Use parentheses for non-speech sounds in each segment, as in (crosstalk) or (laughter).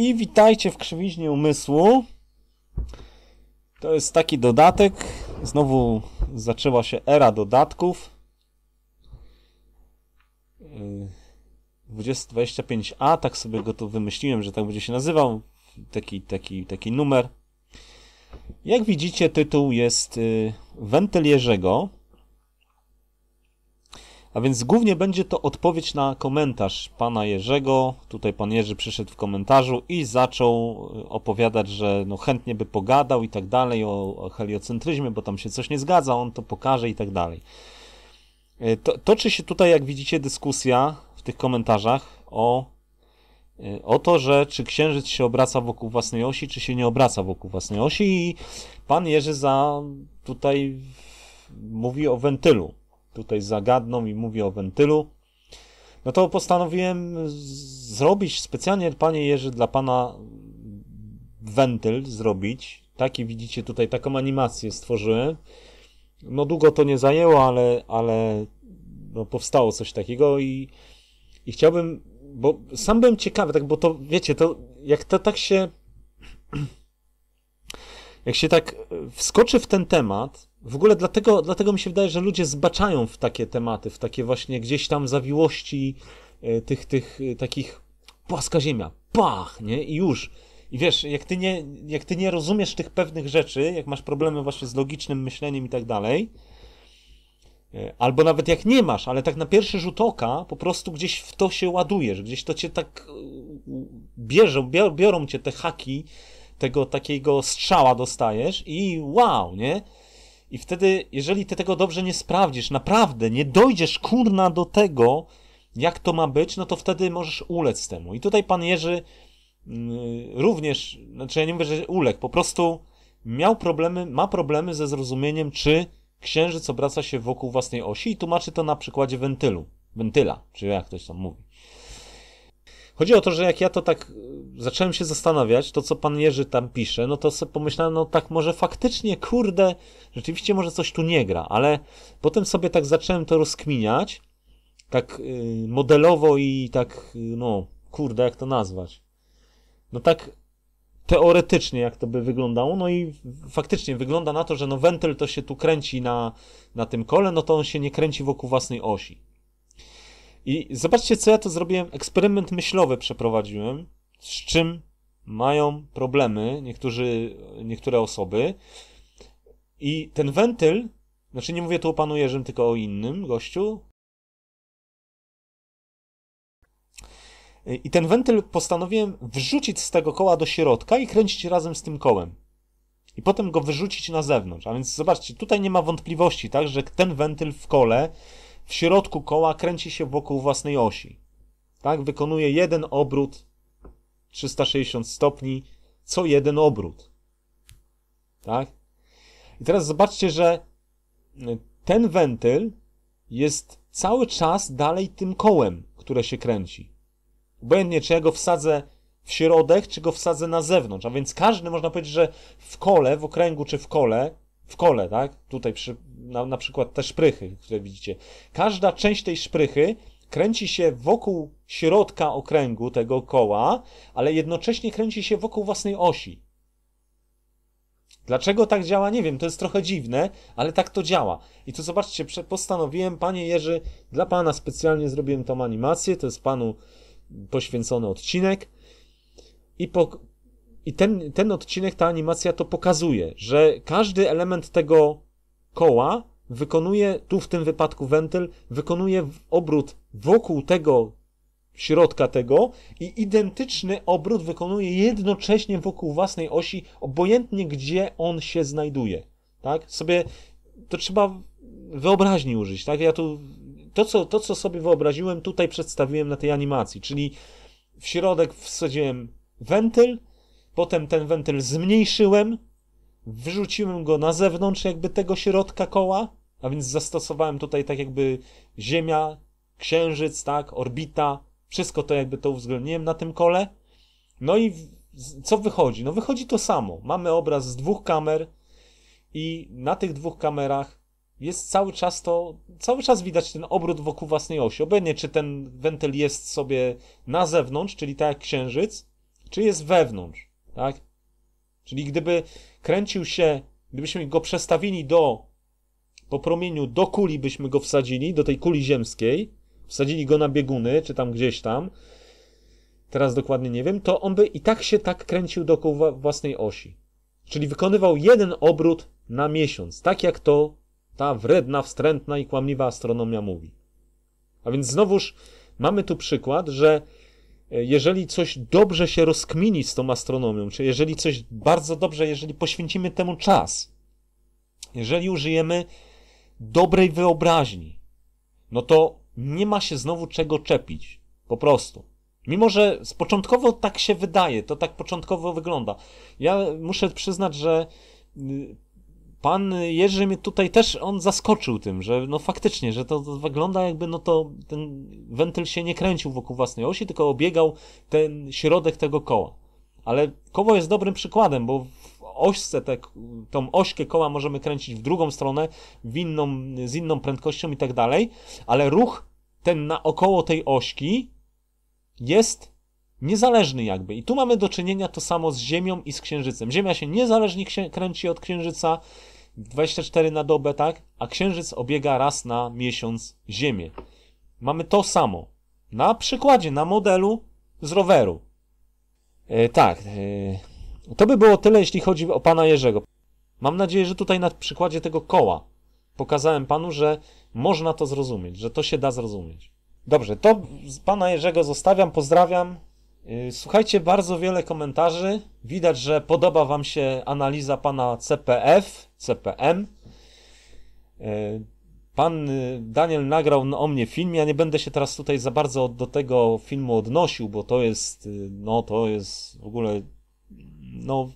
I witajcie w Krzywiźnie Umysłu. To jest taki dodatek. Znowu zaczęła się era dodatków. 25A, yy, tak sobie go tu wymyśliłem, że tak będzie się nazywał. Taki, taki, taki numer. Jak widzicie, tytuł jest yy, Wentylierzego. A więc głównie będzie to odpowiedź na komentarz pana Jerzego. Tutaj pan Jerzy przyszedł w komentarzu i zaczął e, opowiadać, że no chętnie by pogadał i tak dalej o heliocentryzmie, bo tam się coś nie zgadza, on to pokaże i tak dalej. E, to, toczy się tutaj, jak widzicie, dyskusja w tych komentarzach o, e, o to, że czy księżyc się obraca wokół własnej osi, czy się nie obraca wokół własnej osi. I pan Jerzy za tutaj mówi o wentylu tutaj zagadną i mówi o wentylu, no to postanowiłem zrobić specjalnie, panie Jerzy, dla pana wentyl zrobić. Taki widzicie tutaj, taką animację stworzyłem. No długo to nie zajęło, ale, ale no, powstało coś takiego i, i chciałbym, bo sam byłem ciekawy, tak, bo to wiecie, to jak to tak się (clears throat) jak się tak wskoczy w ten temat, w ogóle dlatego, dlatego mi się wydaje, że ludzie zbaczają w takie tematy, w takie właśnie gdzieś tam zawiłości e, tych, tych e, takich płaska ziemia, pach, nie? I już. I wiesz, jak ty, nie, jak ty nie rozumiesz tych pewnych rzeczy, jak masz problemy właśnie z logicznym myśleniem i tak dalej, e, albo nawet jak nie masz, ale tak na pierwszy rzut oka po prostu gdzieś w to się ładujesz, gdzieś to cię tak bierze, biorą cię te haki, tego takiego strzała dostajesz i wow, nie? I wtedy, jeżeli ty tego dobrze nie sprawdzisz, naprawdę nie dojdziesz kurna do tego, jak to ma być, no to wtedy możesz ulec temu. I tutaj pan Jerzy mm, również, znaczy ja nie mówię, że uległ, po prostu miał problemy, ma problemy ze zrozumieniem, czy księżyc obraca się wokół własnej osi i tłumaczy to na przykładzie wentylu, wentyla, czy jak ktoś tam mówi. Chodzi o to, że jak ja to tak e, zacząłem się zastanawiać, to co pan Jerzy tam pisze, no to sobie pomyślałem, no tak może faktycznie, kurde, rzeczywiście może coś tu nie gra, ale potem sobie tak zacząłem to rozkminiać, tak y, modelowo i tak, y, no, kurde, jak to nazwać. No tak teoretycznie, jak to by wyglądało, no i faktycznie wygląda na to, że no wentyl to się tu kręci na, na tym kole, no to on się nie kręci wokół własnej osi. I zobaczcie, co ja to zrobiłem. Eksperyment myślowy przeprowadziłem, z czym mają problemy niektórzy, niektóre osoby. I ten wentyl, znaczy nie mówię tu o panu Jerzym, tylko o innym gościu. I ten wentyl postanowiłem wrzucić z tego koła do środka i kręcić razem z tym kołem. I potem go wyrzucić na zewnątrz. A więc zobaczcie, tutaj nie ma wątpliwości, tak, że ten wentyl w kole w środku koła kręci się wokół własnej osi. Tak, wykonuje jeden obrót 360 stopni co jeden obrót. Tak? I teraz zobaczcie, że y, ten wentyl jest cały czas dalej tym kołem, które się kręci. Obojętnie, czy ja go wsadzę w środek, czy go wsadzę na zewnątrz. A więc każdy, można powiedzieć, że w kole, w okręgu czy w kole, w kole, tak? Tutaj przy, na, na przykład te szprychy, które widzicie. Każda część tej szprychy kręci się wokół środka okręgu tego koła, ale jednocześnie kręci się wokół własnej osi. Dlaczego tak działa? Nie wiem, to jest trochę dziwne, ale tak to działa. I tu zobaczcie, postanowiłem, panie Jerzy, dla pana specjalnie zrobiłem tą animację, to jest panu poświęcony odcinek. I po, i ten, ten odcinek, ta animacja to pokazuje, że każdy element tego koła wykonuje, tu w tym wypadku wentyl, wykonuje obrót wokół tego środka tego i identyczny obrót wykonuje jednocześnie wokół własnej osi, obojętnie gdzie on się znajduje. Tak? Sobie to trzeba wyobraźni użyć, tak? Ja tu to co, to, co sobie wyobraziłem, tutaj przedstawiłem na tej animacji, czyli w środek wsadziłem wentyl, Potem ten wentyl zmniejszyłem, wyrzuciłem go na zewnątrz jakby tego środka koła, a więc zastosowałem tutaj tak jakby Ziemia, Księżyc, tak, orbita, wszystko to jakby to uwzględniłem na tym kole. No i co wychodzi? No wychodzi to samo. Mamy obraz z dwóch kamer i na tych dwóch kamerach jest cały czas to, cały czas widać ten obrót wokół własnej osi. Obojętnie, czy ten wentyl jest sobie na zewnątrz, czyli tak jak księżyc, czy jest wewnątrz. Tak? Czyli gdyby kręcił się, gdybyśmy go przestawili do, po promieniu do kuli byśmy go wsadzili, do tej kuli ziemskiej, wsadzili go na bieguny, czy tam gdzieś tam, teraz dokładnie nie wiem, to on by i tak się tak kręcił dookoła własnej osi. Czyli wykonywał jeden obrót na miesiąc, tak jak to ta wredna, wstrętna i kłamliwa astronomia mówi. A więc znowuż mamy tu przykład, że E, jeżeli coś dobrze się rozkmini z tą astronomią, czy jeżeli coś bardzo dobrze, jeżeli poświęcimy temu czas, jeżeli użyjemy dobrej wyobraźni, no to nie ma się znowu czego czepić. Po prostu. Mimo, że początkowo tak się wydaje, to tak początkowo wygląda. Ja muszę przyznać, że y, pan Jerzy mnie tutaj też, on zaskoczył tym, że no faktycznie, że to, to, wygląda jakby no to ten wentyl się nie kręcił wokół własnej osi, tylko obiegał ten środek tego koła. Ale koło jest dobrym przykładem, bo w ośce, te, tą ośkę koła możemy kręcić w drugą stronę, w inną, z inną prędkością i tak dalej, ale ruch ten naokoło tej ośki jest niezależny jakby. I tu mamy do czynienia to samo z Ziemią i z Księżycem. Ziemia się niezależnie kręci od Księżyca 24 na dobę, tak? A Księżyc obiega raz na miesiąc Ziemię. Mamy to samo. Na przykładzie, na modelu z roweru. E, tak. E, to by było tyle, jeśli chodzi o pana Jerzego. Mam nadzieję, że tutaj na przykładzie tego koła pokazałem panu, że można to zrozumieć, że to się da zrozumieć. Dobrze, to pana Jerzego zostawiam, pozdrawiam. Y, słuchajcie, bardzo wiele komentarzy. Widać, że podoba Wam się analiza pana CPF, CPM. Y, pan y, Daniel nagrał o mnie film. Ja nie będę się teraz tutaj za bardzo do tego filmu odnosił, bo to jest, no to jest w ogóle, no,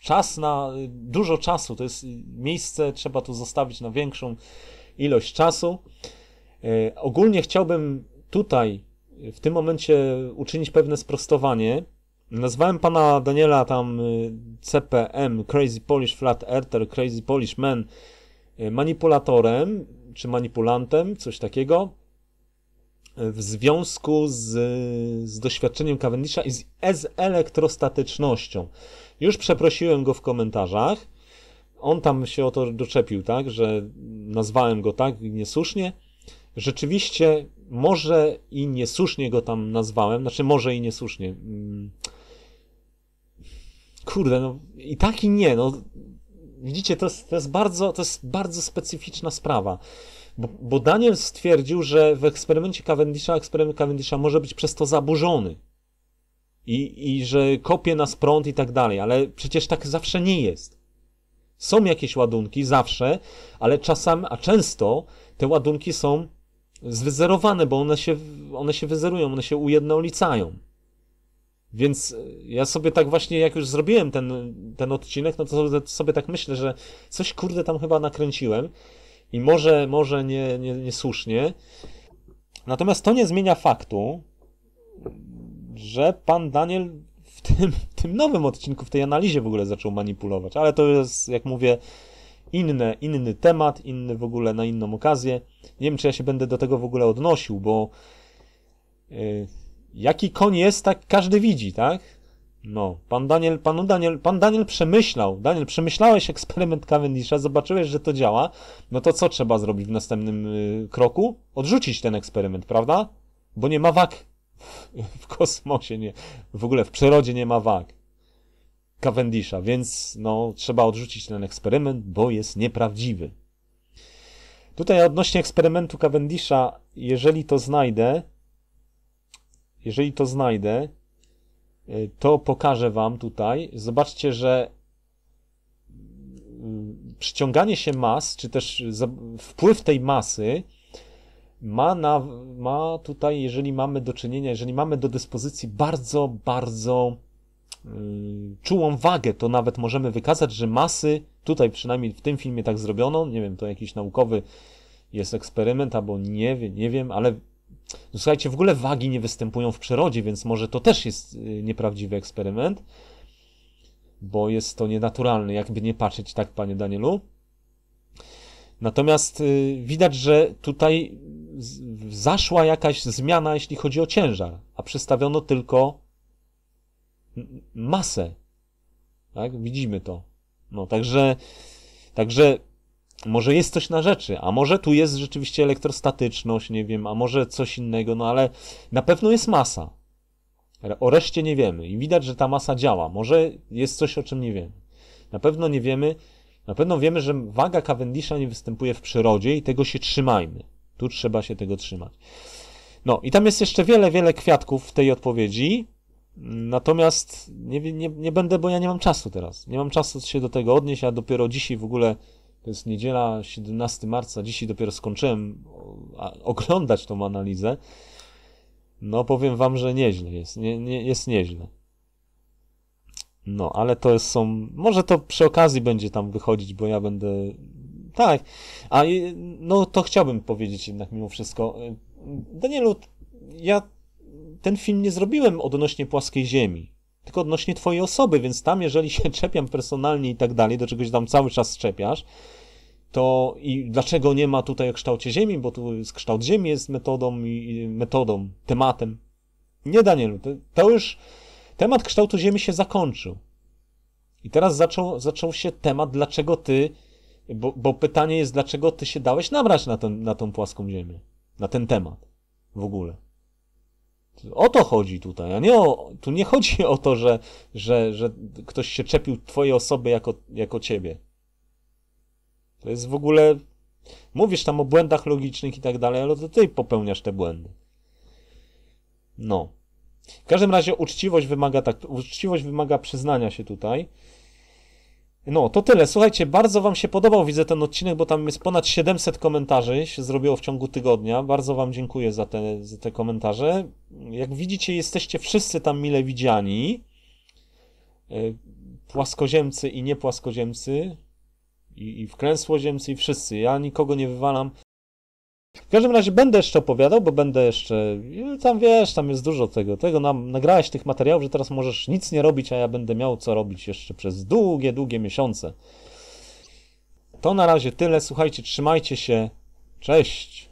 czas na, dużo czasu. To jest miejsce, trzeba tu zostawić na większą ilość czasu. Ogólnie chciałbym tutaj w tym momencie uczynić pewne sprostowanie. Nazwałem pana Daniela tam y, CPM, Crazy Polish Flat Earther, Crazy Polish Man, y, manipulatorem czy manipulantem, coś takiego, w związku z, z doświadczeniem Cavendisha i z, e, z elektrostatycznością. Już przeprosiłem go w komentarzach. On tam się o to doczepił, tak, że nazwałem go tak niesłusznie. Rzeczywiście może i niesłusznie go tam nazwałem, znaczy może i niesłusznie. Mm. Kurde, no i tak i nie, no. Widzicie, to jest, to jest, bardzo, to jest bardzo specyficzna sprawa. Bo, bo Daniel stwierdził, że w eksperymencie Cavendisha eksperyment Cavendisha może być przez to zaburzony. I, i że kopie nas prąd i tak dalej, ale przecież tak zawsze nie jest. Są jakieś ładunki, zawsze, ale czasem, a często te ładunki są zwyzerowane, bo one się, one się wyzerują, one się ujednolicają. Więc e, ja sobie tak właśnie, jak już zrobiłem ten, ten odcinek, no to sobie tak myślę, że coś kurde tam chyba nakręciłem i może, może nie, nie, niesłusznie. Natomiast to nie zmienia faktu, że pan Daniel w tym, w tym nowym odcinku, w tej analizie w ogóle zaczął manipulować. Ale to jest, jak mówię, inne, inny temat, inny w ogóle na inną okazję. Nie wiem, czy ja się będę do tego w ogóle odnosił, bo yy, jaki koń jest, tak każdy widzi, tak? No, pan Daniel, panu Daniel, pan Daniel przemyślał, Daniel, przemyślałeś eksperyment Cavendisha, zobaczyłeś, że to działa, no to co trzeba zrobić w następnym yy, kroku? Odrzucić ten eksperyment, prawda? Bo nie ma wag w, (laughs) w kosmosie, nie, w ogóle w przyrodzie nie ma wag. Cavendisha, więc no, trzeba odrzucić ten eksperyment, bo jest nieprawdziwy. Tutaj odnośnie eksperymentu Cavendisha, jeżeli to znajdę, jeżeli to znajdę, y, to pokażę Wam tutaj. Zobaczcie, że y, przyciąganie się mas, czy też y, wpływ tej masy ma, na, ma tutaj, jeżeli mamy do czynienia, jeżeli mamy do dyspozycji bardzo, bardzo Y, czułą wagę, to nawet możemy wykazać, że masy, tutaj przynajmniej w tym filmie tak zrobiono, nie wiem, to jakiś naukowy jest eksperyment, albo nie, nie wiem, ale no słuchajcie, w ogóle wagi nie występują w przyrodzie, więc może to też jest y, nieprawdziwy eksperyment, bo jest to nienaturalne, jakby nie patrzeć tak, panie Danielu. Natomiast y, widać, że tutaj zaszła jakaś zmiana, jeśli chodzi o ciężar, a przystawiono tylko masę. Tak? Widzimy to. No, także, także może jest coś na rzeczy, a może tu jest rzeczywiście elektrostatyczność, nie wiem, a może coś innego, no ale na pewno jest masa. O reszcie nie wiemy i widać, że ta masa działa. Może jest coś, o czym nie wiemy. Na pewno nie wiemy, na pewno wiemy, że waga Cavendisha nie występuje w przyrodzie i tego się trzymajmy. Tu trzeba się tego trzymać. No i tam jest jeszcze wiele, wiele kwiatków w tej odpowiedzi. Natomiast nie, nie, nie będę, bo ja nie mam czasu teraz. Nie mam czasu się do tego odnieść, Ja dopiero dzisiaj w ogóle, to jest niedziela 17 marca, dzisiaj dopiero skończyłem oglądać tą analizę. No powiem wam, że nieźle jest, nie, nie, jest nieźle. No, ale to jest, są, może to przy okazji będzie tam wychodzić, bo ja będę, tak, a no to chciałbym powiedzieć jednak mimo wszystko. Danielu, ja ten film nie zrobiłem odnośnie płaskiej ziemi, tylko odnośnie twojej osoby, więc tam jeżeli się (laughs) czepiam personalnie i tak dalej, do czegoś tam cały czas czepiasz, to i dlaczego nie ma tutaj o kształcie ziemi, bo tu jest kształt ziemi jest metodą i metodą, tematem. Nie, Danielu, to, to już temat kształtu ziemi się zakończył. I teraz zaczął, zaczął się temat, dlaczego ty, bo, bo pytanie jest, dlaczego ty się dałeś nabrać na, ten, na tą płaską ziemię, na ten temat w ogóle. O to chodzi tutaj, a nie o, tu nie chodzi o to, że, że, że ktoś się czepił twojej osoby jako, jako ciebie. To jest w ogóle. Mówisz tam o błędach logicznych i tak dalej, ale to ty popełniasz te błędy. No. W każdym razie uczciwość wymaga tak, uczciwość wymaga przyznania się tutaj. No, to tyle. Słuchajcie, bardzo Wam się podobał, widzę ten odcinek, bo tam jest ponad 700 komentarzy, się zrobiło w ciągu tygodnia. Bardzo Wam dziękuję za te, za te komentarze. Jak widzicie, jesteście wszyscy tam mile widziani. E, płaskoziemcy i niepłaskoziemcy, i, i wklęsłoziemcy, i wszyscy. Ja nikogo nie wywalam. W każdym razie będę jeszcze opowiadał, bo będę jeszcze. Tam wiesz, tam jest dużo tego. tego nam, nagrałeś tych materiałów, że teraz możesz nic nie robić, a ja będę miał co robić jeszcze przez długie, długie miesiące. To na razie tyle. Słuchajcie, trzymajcie się. Cześć.